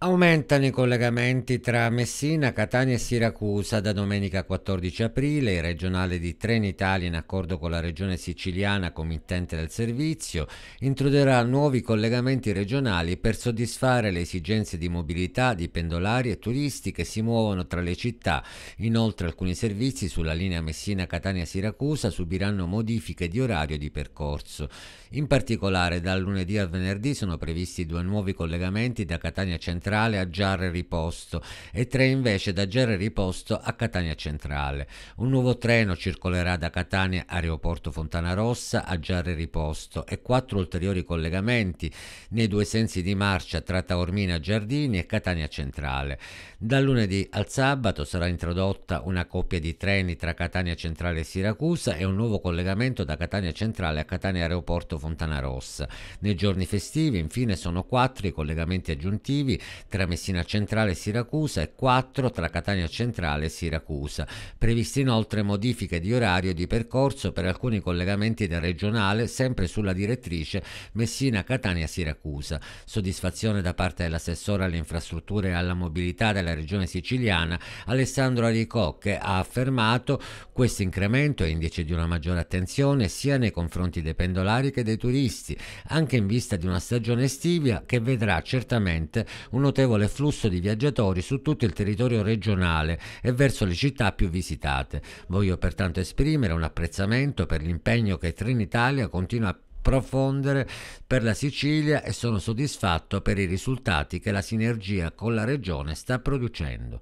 Aumentano i collegamenti tra Messina, Catania e Siracusa. Da domenica 14 aprile il regionale di Trenitalia, in accordo con la regione siciliana committente del servizio, introdurrà nuovi collegamenti regionali per soddisfare le esigenze di mobilità di pendolari e turisti che si muovono tra le città. Inoltre alcuni servizi sulla linea Messina-Catania-Siracusa subiranno modifiche di orario e di percorso. In particolare dal lunedì al venerdì sono previsti due nuovi collegamenti da Catania Centrale Centrale a Giarre Riposto e tre invece da Giarre Riposto a Catania Centrale. Un nuovo treno circolerà da Catania Aeroporto Fontana Rossa a Giarre Riposto e quattro ulteriori collegamenti nei due sensi di marcia tra Taormina Giardini e Catania Centrale. Dal lunedì al sabato sarà introdotta una coppia di treni tra Catania Centrale e Siracusa e un nuovo collegamento da Catania Centrale a Catania Aeroporto Fontana Rossa. Nei giorni festivi infine sono quattro i collegamenti aggiuntivi tra Messina Centrale e Siracusa e 4 tra Catania Centrale e Siracusa. Previste inoltre modifiche di orario e di percorso per alcuni collegamenti da regionale, sempre sulla direttrice Messina-Catania-Siracusa. Soddisfazione da parte dell'assessore alle infrastrutture e alla mobilità della regione siciliana, Alessandro Aricò, che ha affermato questo incremento è indice di una maggiore attenzione sia nei confronti dei pendolari che dei turisti, anche in vista di una stagione estiva che vedrà certamente uno notevole flusso di viaggiatori su tutto il territorio regionale e verso le città più visitate. Voglio pertanto esprimere un apprezzamento per l'impegno che Trenitalia continua a profondere per la Sicilia e sono soddisfatto per i risultati che la sinergia con la regione sta producendo.